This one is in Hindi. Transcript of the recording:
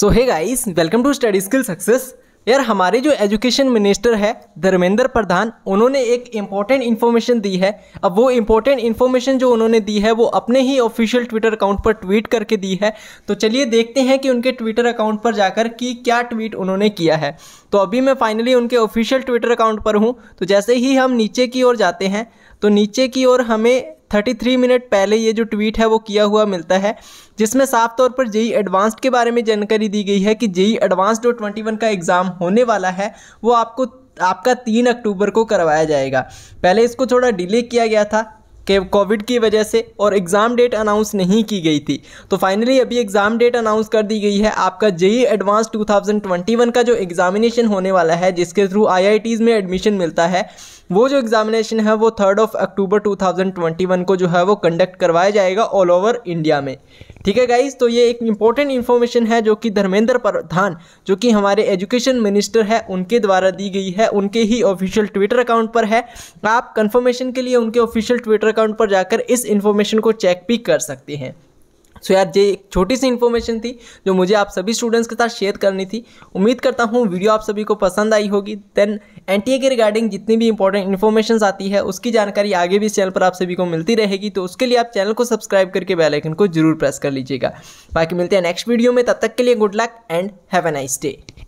so hey guys welcome to Study Skill Success यार हमारे जो एजुकेशन मिनिस्टर है धर्मेंद्र प्रधान उन्होंने एक इम्पॉर्टेंट इन्फॉर्मेशन दी है अब वो इम्पॉर्टेंट इन्फॉर्मेशन जो उन्होंने दी है वो अपने ही ऑफिशियल ट्विटर अकाउंट पर ट्वीट करके दी है तो चलिए देखते हैं कि उनके ट्विटर अकाउंट पर जाकर कि क्या ट्वीट उन्होंने किया है तो अभी मैं फाइनली उनके ऑफिशियल ट्विटर अकाउंट पर हूँ तो जैसे ही हम नीचे की ओर जाते हैं तो नीचे की ओर हमें 33 मिनट पहले ये जो ट्वीट है वो किया हुआ मिलता है जिसमें साफ तौर पर जेई एडवांस्ड के बारे में जानकारी दी गई है कि जेई एडवांस्ड जो ट्वेंटी वन का एग्ज़ाम होने वाला है वो आपको आपका तीन अक्टूबर को करवाया जाएगा पहले इसको थोड़ा डिले किया गया था कि कोविड की वजह से और एग्ज़ाम डेट अनाउंस नहीं की गई थी तो फाइनली अभी एग्ज़ाम डेट अनाउंस कर दी गई है आपका जेई एडवांस 2021 का जो एग्ज़ामिनेशन होने वाला है जिसके थ्रू आई में एडमिशन मिलता है वो जो एग्ज़ामिनेशन है वो थर्ड ऑफ अक्टूबर 2021 को जो है वो कंडक्ट करवाया जाएगा ऑल ओवर इंडिया में ठीक है गाइज तो ये एक इंपॉर्टेंट इन्फॉर्मेशन है जो कि धर्मेंद्र प्रधान जो कि हमारे एजुकेशन मिनिस्टर है उनके द्वारा दी गई है उनके ही ऑफिशियल ट्विटर अकाउंट पर है आप कन्फर्मेशन के लिए उनके ऑफिशियल ट्विटर अकाउंट पर जाकर इस इन्फॉर्मेशन को चेक भी कर सकते हैं सो so यार ये एक छोटी सी इन्फॉर्मेशन थी जो मुझे आप सभी स्टूडेंट्स के साथ शेयर करनी थी उम्मीद करता हूँ वीडियो आप सभी को पसंद आई होगी देन एन के रिगार्डिंग जितनी भी इंपॉर्टेंट इन्फॉर्मेशन आती है उसकी जानकारी आगे भी इस चैनल पर आप सभी को मिलती रहेगी तो उसके लिए आप चैनल को सब्सक्राइब करके बेलाइकन को जरूर प्रेस कर लीजिएगा बाकी मिलते हैं नेक्स्ट वीडियो में तब तक के लिए good luck and have a nice day